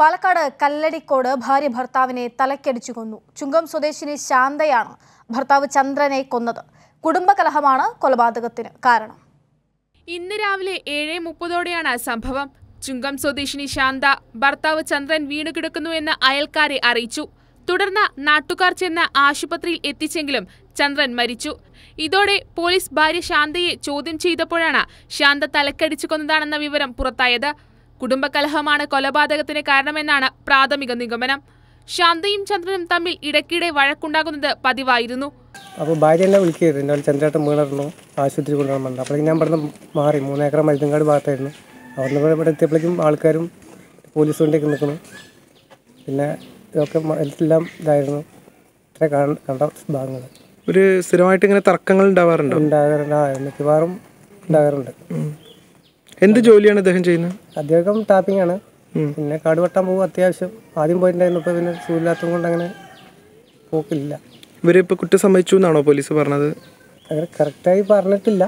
പാലക്കാട് കല്ലടിക്കോട് ഭാര്യ ഭർത്താവിനെ തലക്കടിച്ചു കൊന്നു ചുങ്കം സ്വദേശിനി ശാന്തയാണ് ഭർത്താവ് ചന്ദ്രനെ കൊന്നത് കുടുംബകലഹമാണ് കൊലപാതകത്തിന് കാരണം ഇന്ന് രാവിലെ ഏഴ് മുപ്പതോടെയാണ് സംഭവം ചുങ്കം സ്വദേശിനി ശാന്ത ഭർത്താവ് ചന്ദ്രൻ വീണു കിടക്കുന്നുവെന്ന് അയൽക്കാരെ അറിയിച്ചു തുടർന്ന് നാട്ടുകാർ ചെന്ന് ആശുപത്രിയിൽ എത്തിച്ചെങ്കിലും ചന്ദ്രൻ മരിച്ചു ഇതോടെ പോലീസ് ഭാര്യ ശാന്തയെ ചോദ്യം ചെയ്തപ്പോഴാണ് ശാന്ത തലക്കടിച്ചു കൊന്നതാണെന്ന വിവരം പുറത്തായത് കുടുംബകലഹമാണ് കൊലപാതകത്തിന് കാരണമെന്നാണ് പ്രാഥമിക നിഗമനം ശാന്തിയും ചന്ദ്രനും തമ്മിൽ ഇടയ്ക്കിടെ വഴക്കുണ്ടാകുന്നത് പതിവായിരുന്നു അപ്പൊ ഭാര്യ എന്നെ വിളിക്കുകയായിരുന്നു എൻ്റെ ചന്ദ്രേട്ടൻ വീണറിനു ആശുപത്രി കൊണ്ടുവരണം പറഞ്ഞു അപ്പോഴേക്കും ഞാൻ പറഞ്ഞു മാറി മൂന്നേക്കർ മരുന്നുകാട് ഭാഗത്തായിരുന്നു അവിടെ നിന്ന് ഇവിടെ എത്തിയപ്പോഴേക്കും ആൾക്കാരും പോലീസ് കൊണ്ടേക്ക് നിൽക്കുന്നു പിന്നെ ഇതൊക്കെ എല്ലാം ഇതായിരുന്നു ഇത്ര കണ്ട ഭാഗങ്ങൾ ഒരു സ്ഥിരമായിട്ട് ഇങ്ങനെ തർക്കങ്ങൾ ഉണ്ടാവാറുണ്ട് ഉണ്ടാകാറുണ്ട് ആ മിക്കവാറും ഉണ്ടാകാറുണ്ട് എന്ത് ജോലിയാണ് അദ്ദേഹം ചെയ്യുന്നത് അദ്ദേഹം ടാപ്പിംഗ് ആണ് പിന്നെ കാട് വെട്ടാൻ പോകും അത്യാവശ്യം ആദ്യം പോയിട്ടുണ്ടായിരുന്നു ഇപ്പൊ പിന്നെ സൂര്യലാത്തം കൊണ്ട് അങ്ങനെ പോക്കില്ല ഇവരിപ്പോ കുറ്റം സമ്മതിച്ചു എന്നാണോ പോലീസ് പറഞ്ഞത് അങ്ങനെ കറക്റ്റായി പറഞ്ഞിട്ടില്ല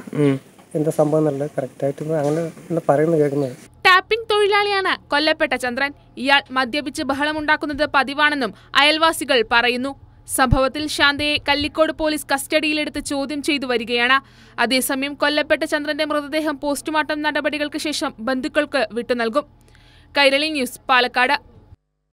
എന്താ സംഭവം എന്നുള്ളത് കറക്റ്റായിട്ട് അങ്ങനെ പറയുന്നു കേൾക്കുന്നത് ടാപ്പിംഗ് തൊഴിലാളിയാണ് കൊല്ലപ്പെട്ട ചന്ദ്രൻ ഇയാൾ മദ്യപിച്ച് ബഹളമുണ്ടാക്കുന്നത് പതിവാണെന്നും അയൽവാസികൾ പറയുന്നു സംഭവത്തിൽ ശാന്തയെ കല്ലിക്കോട് പോലീസ് കസ്റ്റഡിയിലെടുത്ത് ചോദ്യം ചെയ്തു വരികയാണ് അതേസമയം കൊല്ലപ്പെട്ട ചന്ദ്രന്റെ മൃതദേഹം പോസ്റ്റ്മോർട്ടം നടപടികൾക്ക് ശേഷം ബന്ധുക്കൾക്ക് വിട്ടു നൽകും കൈരളി ന്യൂസ് പാലക്കാട്